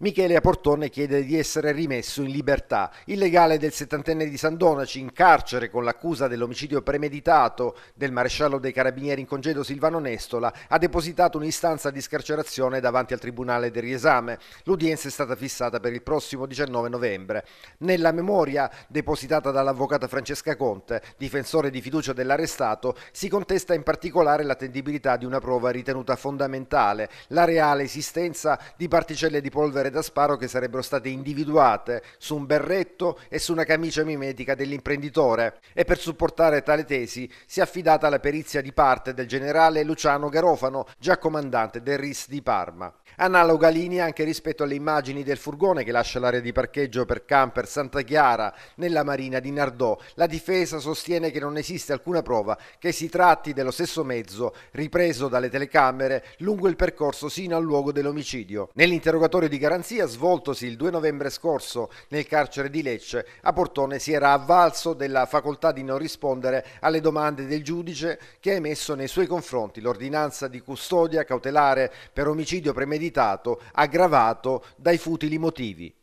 Michele Portone chiede di essere rimesso in libertà. Il legale del settantenne di San Donaci, in carcere con l'accusa dell'omicidio premeditato del maresciallo dei carabinieri in congedo Silvano Nestola, ha depositato un'istanza di scarcerazione davanti al Tribunale del Riesame. L'udienza è stata fissata per il prossimo 19 novembre. Nella memoria depositata dall'avvocata Francesca Conte, difensore di fiducia dell'arrestato, si contesta in particolare l'attendibilità di una prova ritenuta fondamentale, la reale esistenza di particelle di polvere pistole da sparo che sarebbero state individuate su un berretto e su una camicia mimetica dell'imprenditore e per supportare tale tesi si è affidata alla perizia di parte del generale Luciano Garofano, già comandante del RIS di Parma. Analoga linea anche rispetto alle immagini del furgone che lascia l'area di parcheggio per camper Santa Chiara nella marina di Nardò. La difesa sostiene che non esiste alcuna prova che si tratti dello stesso mezzo ripreso dalle telecamere lungo il percorso sino al luogo dell'omicidio. Nell'interrogatorio di Garofano garanzia svoltosi il 2 novembre scorso nel carcere di Lecce, a Portone si era avvalso della facoltà di non rispondere alle domande del giudice che ha emesso nei suoi confronti l'ordinanza di custodia cautelare per omicidio premeditato aggravato dai futili motivi.